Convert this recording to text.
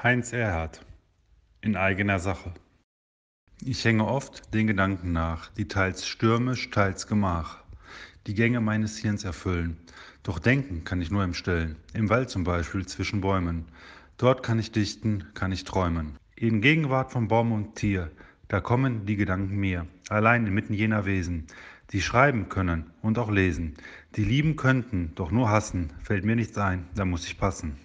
Heinz Erhard in eigener Sache. Ich hänge oft den Gedanken nach, die teils stürmisch, teils gemach, die Gänge meines Hirns erfüllen. Doch denken kann ich nur im Stillen, im Wald zum Beispiel zwischen Bäumen. Dort kann ich dichten, kann ich träumen. In Gegenwart von Baum und Tier, da kommen die Gedanken mir, allein inmitten jener Wesen, die schreiben können und auch lesen, die lieben könnten, doch nur hassen, fällt mir nichts ein, da muss ich passen.